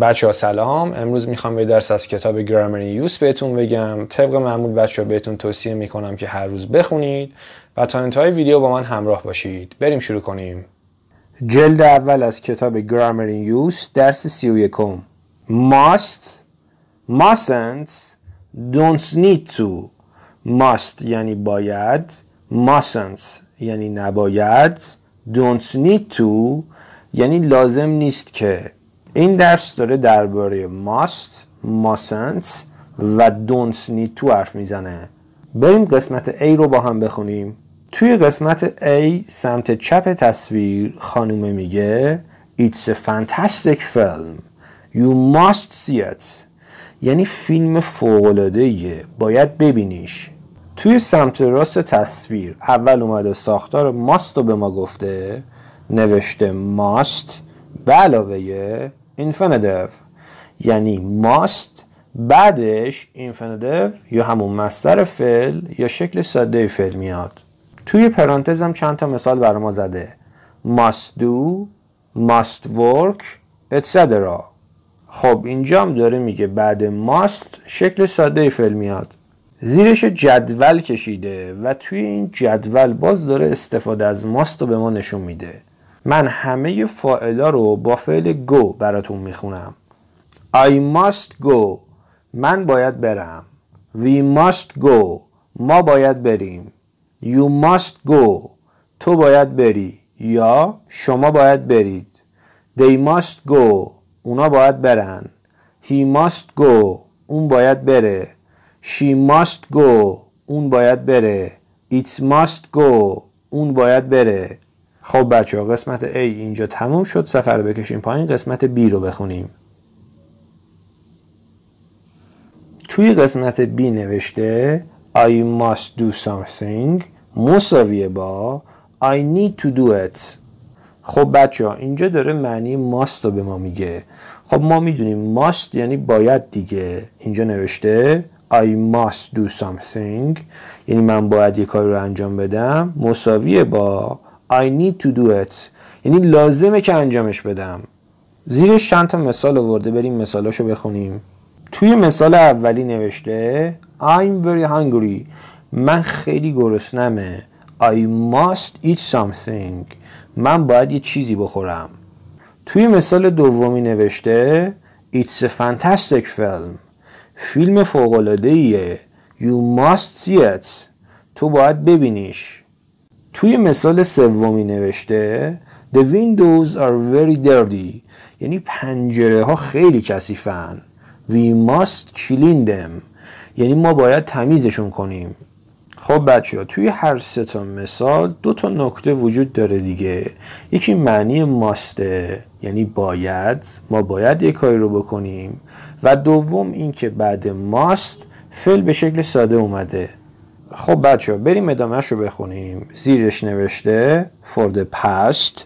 بچه ها سلام امروز میخوام یه درس از کتاب گرامر یوز بهتون بگم طبق معمول بچه ها بهتون توصیه میکنم که هر روز بخونید و تا انتهای ویدیو با من همراه باشید بریم شروع کنیم جلد اول از کتاب گرامر یوز درس سی و یکم must mustn't don't need to must یعنی باید mustn't یعنی نباید don't need to یعنی لازم نیست که این درس داره درباره ماست ماسنت و دونت نید تو حرف میزنه بریم قسمت A رو با هم بخونیم توی قسمت A سمت چپ تصویر خانومه میگه It's a fantastic film You must see it یعنی فیلم یه. باید ببینیش توی سمت راست تصویر اول اومده ساختار ماست رو به ما گفته نوشته ماست به علاوه infinitive یعنی ماست بعدش infinitive یا همون مستر فعل یا شکل ساده فعل میاد توی پرانتز هم چند تا مثال بر ما زده must do must work etc خب اینجا هم داره میگه بعد ماست شکل ساده فعل میاد زیرش جدول کشیده و توی این جدول باز داره استفاده از ماست رو به ما نشون میده من همه فائلا رو با فعل گو براتون میخونم I must go من باید برم We must go ما باید بریم You must go تو باید بری یا شما باید برید They must go اونا باید برن He must go اون باید بره She must go اون باید بره It must go اون باید بره خب بچه ها قسمت A اینجا تموم شد سفر بکشیم پایین قسمت B رو بخونیم توی قسمت B نوشته I must do something مساویه با I need to do it خب بچه ها اینجا داره معنی ماست رو به ما میگه خب ما میدونیم ماست یعنی باید دیگه اینجا نوشته I must do something یعنی من باید یه کاری رو انجام بدم مساویه با I need to do it یعنی لازمه که انجامش بدم زیرش چند تا مثال آورده بریم مثالاشو بخونیم توی مثال اولی نوشته I'm very hungry من خیلی گرسنمه I must eat something من باید یه چیزی بخورم توی مثال دومی نوشته It's a fantastic film فیلم فوقلاده ایه You must see it تو باید ببینیش توی مثال سومی نوشته The windows are very dirty یعنی پنجره ها خیلی کثیفن We must clean them یعنی ما باید تمیزشون کنیم خب بچه ها توی هر سه تا مثال دو تا نکته وجود داره دیگه یکی معنی ماسته یعنی باید ما باید یک کاری رو بکنیم و دوم اینکه بعد ماست فعل به شکل ساده اومده خب بچه ها بریم ادامهش رو بخونیم زیرش نوشته for the past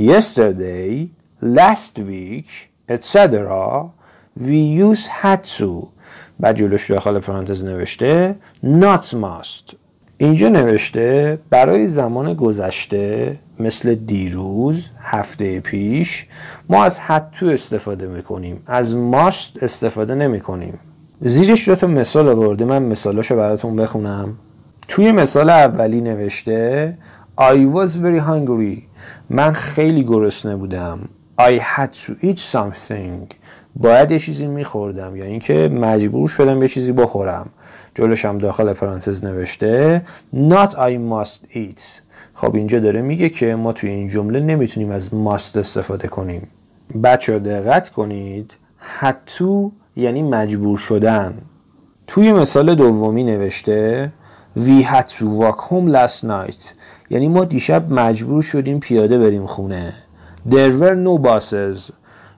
yesterday last week etc we use had to بعد جلوش داخل پرانتز نوشته not must اینجا نوشته برای زمان گذشته مثل دیروز هفته پیش ما از had تو استفاده میکنیم از ماست استفاده نمیکنیم زیرش دو تا مثال آورده من مثالاشو براتون بخونم توی مثال اولی نوشته I was very hungry من خیلی گرسنه بودم I had to eat something باید یه چیزی میخوردم یا اینکه مجبور شدم یه چیزی بخورم جلوش داخل پرانتز نوشته not I must eat خب اینجا داره میگه که ما توی این جمله نمیتونیم از must استفاده کنیم بچه دقت کنید had to یعنی مجبور شدن توی مثال دومی نوشته We had to walk home last night یعنی ما دیشب مجبور شدیم پیاده بریم خونه There were no buses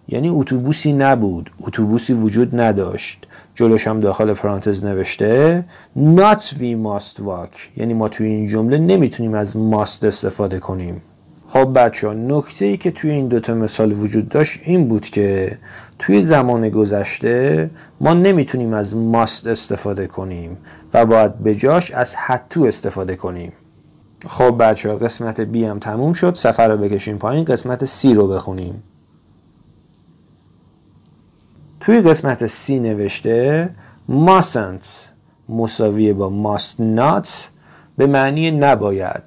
یعنی اتوبوسی نبود اتوبوسی وجود نداشت جلوش هم داخل پرانتز نوشته Not we must walk یعنی ما توی این جمله نمیتونیم از must استفاده کنیم خب بچه ها نکته ای که توی این دوتا مثال وجود داشت این بود که توی زمان گذشته ما نمیتونیم از ماست استفاده کنیم و باید به جاش از حتو استفاده کنیم خب بچه ها قسمت بی هم تموم شد سفر رو بکشیم پایین قسمت سی رو بخونیم توی قسمت سی نوشته mustn't مساوی با must not به معنی نباید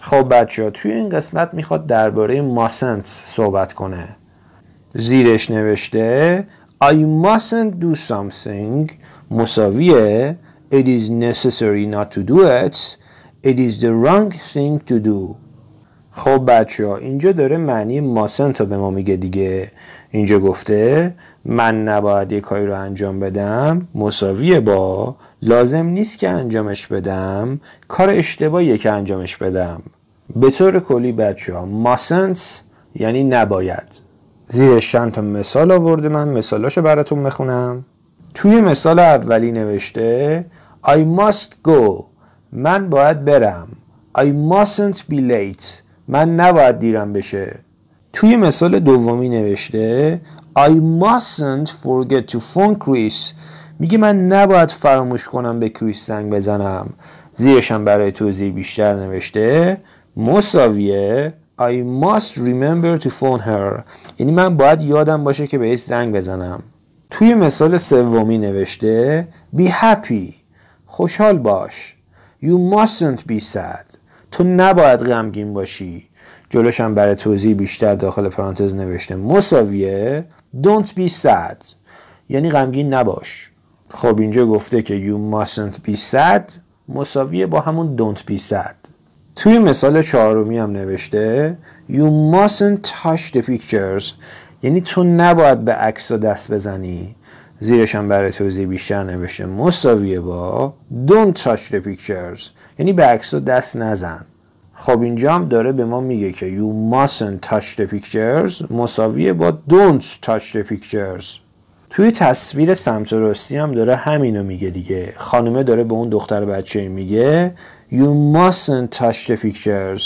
خب بچه ها توی این قسمت میخواد درباره mustn't صحبت کنه زیرش نوشته I mustn't do something مساویه It is necessary not to do it It is the wrong thing to do خب بچه ها اینجا داره معنی mustn't رو به ما میگه دیگه اینجا گفته من نباید یک کاری رو انجام بدم مساویه با لازم نیست که انجامش بدم کار اشتباهیه که انجامش بدم به طور کلی بچه ها mustn't یعنی نباید زیرش چند تا مثال آورده من مثالاشو براتون میخونم توی مثال اولی نوشته I must go من باید برم I mustn't be late من نباید دیرم بشه توی مثال دومی نوشته I mustn't forget to phone Chris میگه من نباید فراموش کنم به کریس زنگ بزنم زیرشم برای توضیح بیشتر نوشته مساویه I must remember to phone her یعنی من باید یادم باشه که بهش زنگ بزنم توی مثال سومی نوشته Be happy خوشحال باش You mustn't be sad تو نباید غمگین باشی جلوش هم برای توضیح بیشتر داخل پرانتز نوشته مساویه Don't be sad یعنی غمگین نباش خب اینجا گفته که You mustn't be sad مساویه با همون Don't be sad توی مثال چهارمی هم نوشته You mustn't touch the pictures یعنی تو نباید به عکس دست بزنی زیرش هم برای توضیح بیشتر نوشته مساویه با Don't touch the pictures یعنی به عکس دست نزن خب اینجا هم داره به ما میگه که You mustn't touch the pictures مساویه با Don't touch the pictures توی تصویر سمت راستی هم داره همینو میگه دیگه خانمه داره به اون دختر بچه میگه You mustn't touch the pictures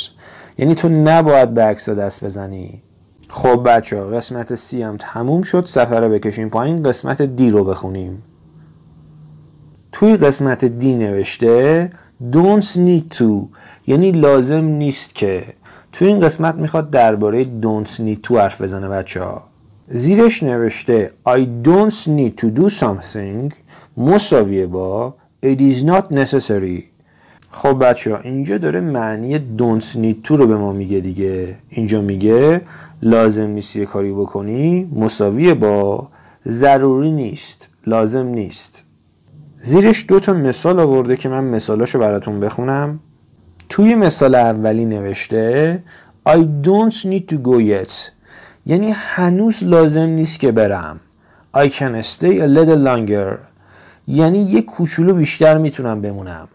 یعنی تو نباید به عکس دست بزنی خب بچه ها قسمت سی هم تموم شد سفر رو بکشیم پایین قسمت دی رو بخونیم توی قسمت دی نوشته Don't need to یعنی لازم نیست که توی این قسمت میخواد درباره Don't need to حرف بزنه بچه ها زیرش نوشته I don't need to do something مساویه با It is not necessary خب بچه ها اینجا داره معنی don't need to رو به ما میگه دیگه اینجا میگه لازم نیست کاری بکنی مساویه با ضروری نیست لازم نیست زیرش دو تا مثال آورده که من مثالاشو براتون بخونم توی مثال اولی نوشته I don't need to go yet یعنی هنوز لازم نیست که برم I can stay a little longer یعنی یه کوچولو بیشتر میتونم بمونم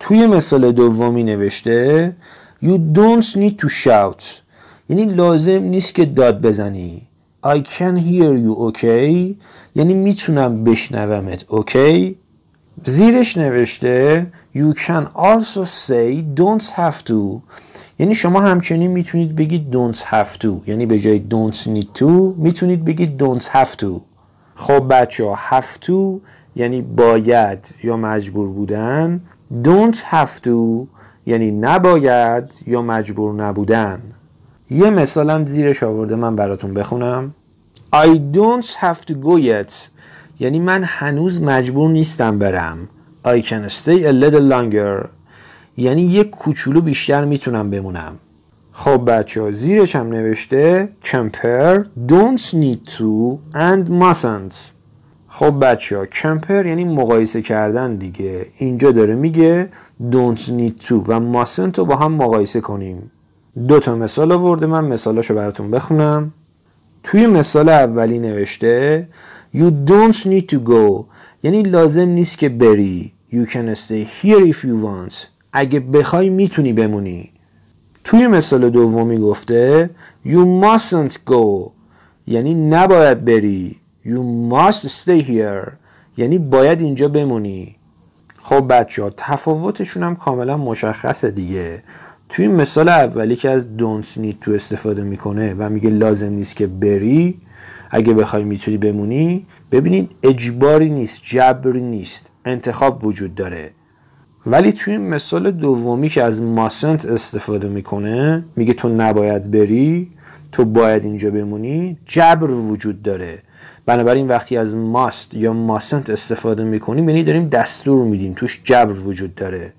توی مثال دومی نوشته You don't need to shout یعنی لازم نیست که داد بزنی I can hear you okay یعنی میتونم بشنومت okay زیرش نوشته You can also say don't have to یعنی شما همچنین میتونید بگید don't have to یعنی به جای don't need to میتونید بگید don't have to خب بچه ها have to یعنی باید یا مجبور بودن don't have to یعنی نباید یا مجبور نبودن یه مثالم زیرش آورده من براتون بخونم I don't have to go yet یعنی من هنوز مجبور نیستم برم I can stay a little longer یعنی یک کوچولو بیشتر میتونم بمونم خب بچه ها زیرش هم نوشته کمپر don't need to and mustn't خب بچه ها کمپر یعنی مقایسه کردن دیگه اینجا داره میگه don't need to و mustn't رو با هم مقایسه کنیم دو تا مثال آورده من مثالاشو براتون بخونم توی مثال اولی نوشته You don't need to go یعنی لازم نیست که بری You can stay here if you want اگه بخوای میتونی بمونی توی مثال دومی گفته You mustn't go یعنی نباید بری You must stay here یعنی باید اینجا بمونی خب بچه ها تفاوتشون هم کاملا مشخصه دیگه توی مثال اولی که از don't need to استفاده میکنه و میگه لازم نیست که بری اگه بخوای میتونی بمونی ببینید اجباری نیست جبری نیست انتخاب وجود داره ولی توی مثال دومی که از ماسنت استفاده میکنه میگه تو نباید بری تو باید اینجا بمونی جبر وجود داره بنابراین وقتی از ماست یا ماسنت استفاده میکنیم یعنی داریم دستور میدیم توش جبر وجود داره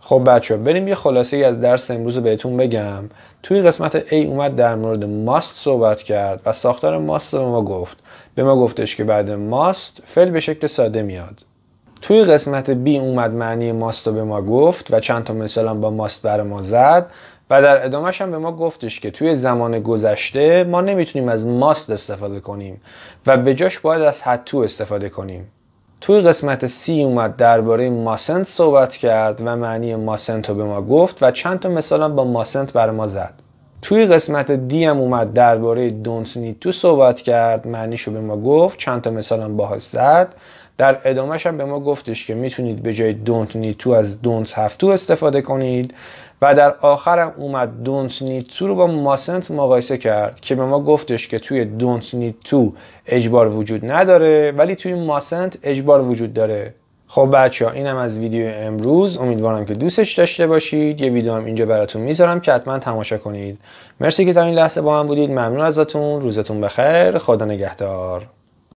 خب بچه بریم یه خلاصه ای از درس امروز بهتون بگم توی قسمت A اومد در مورد ماست صحبت کرد و ساختار ماست رو ما گفت به ما گفتش که بعد ماست فعل به شکل ساده میاد توی قسمت B اومد معنی ماست رو به ما گفت و چند تا مثال با ماست بر ما زد و در ادامهش هم به ما گفتش که توی زمان گذشته ما نمیتونیم از ماست استفاده کنیم و به جاش باید از حتو استفاده کنیم توی قسمت سی اومد درباره ماسنت صحبت کرد و معنی ماسنت رو به ما گفت و چند تا مثال با ماسنت بر ما زد توی قسمت دی هم اومد درباره دونت تو صحبت کرد معنیش رو به ما گفت چند تا مثال باهاش زد در ادامهش هم به ما گفتش که میتونید به جای don't need to از don't have to استفاده کنید و در آخرم اومد don't need to رو با mustn't مقایسه کرد که به ما گفتش که توی don't need to اجبار وجود نداره ولی توی mustn't اجبار وجود داره خب بچه ها اینم از ویدیو امروز امیدوارم که دوستش داشته باشید یه ویدیو هم اینجا براتون میذارم که حتما تماشا کنید مرسی که تا این لحظه با من بودید ممنون ازتون روزتون بخیر خدا نگهدار